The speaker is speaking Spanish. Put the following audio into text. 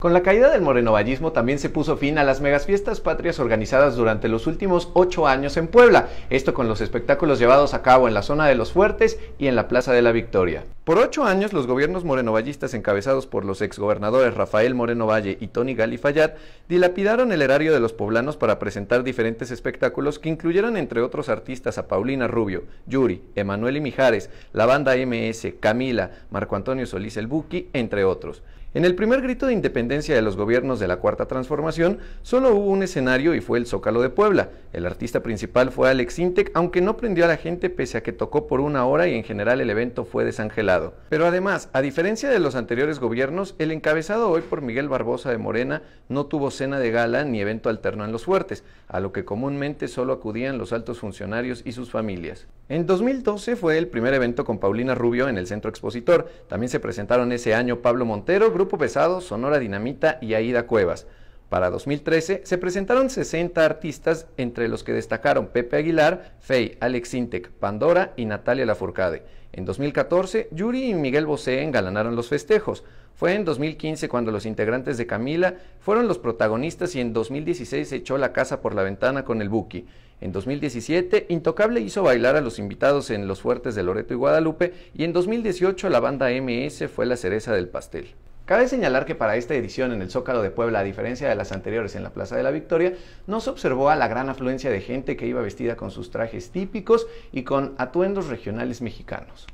Con la caída del morenovallismo también se puso fin a las megas fiestas patrias organizadas durante los últimos ocho años en Puebla, esto con los espectáculos llevados a cabo en la zona de los fuertes y en la Plaza de la Victoria. Por ocho años los gobiernos morenovallistas encabezados por los exgobernadores Rafael Moreno Valle y Tony Galifayat dilapidaron el erario de los poblanos para presentar diferentes espectáculos que incluyeron entre otros artistas a Paulina Rubio, Yuri, Emanuel y Mijares, la banda MS, Camila, Marco Antonio Solís el Buki, entre otros. En el primer grito de independencia de los gobiernos de la Cuarta Transformación, solo hubo un escenario y fue el Zócalo de Puebla. El artista principal fue Alex Intec, aunque no prendió a la gente pese a que tocó por una hora y en general el evento fue desangelado. Pero además, a diferencia de los anteriores gobiernos, el encabezado hoy por Miguel Barbosa de Morena no tuvo cena de gala ni evento alterno en los fuertes, a lo que comúnmente solo acudían los altos funcionarios y sus familias. En 2012 fue el primer evento con Paulina Rubio en el Centro Expositor. También se presentaron ese año Pablo Montero, Grupo Pesado, Sonora Dinamita y Aida Cuevas. Para 2013 se presentaron 60 artistas, entre los que destacaron Pepe Aguilar, Fey, Alex Intec, Pandora y Natalia Lafourcade. En 2014, Yuri y Miguel Bosé engalanaron los festejos. Fue en 2015 cuando los integrantes de Camila fueron los protagonistas y en 2016 se echó la casa por la ventana con el Buki. En 2017, Intocable hizo bailar a los invitados en Los Fuertes de Loreto y Guadalupe y en 2018 la banda MS fue la cereza del pastel. Cabe señalar que para esta edición en el Zócalo de Puebla, a diferencia de las anteriores en la Plaza de la Victoria, no se observó a la gran afluencia de gente que iba vestida con sus trajes típicos y con atuendos regionales mexicanos.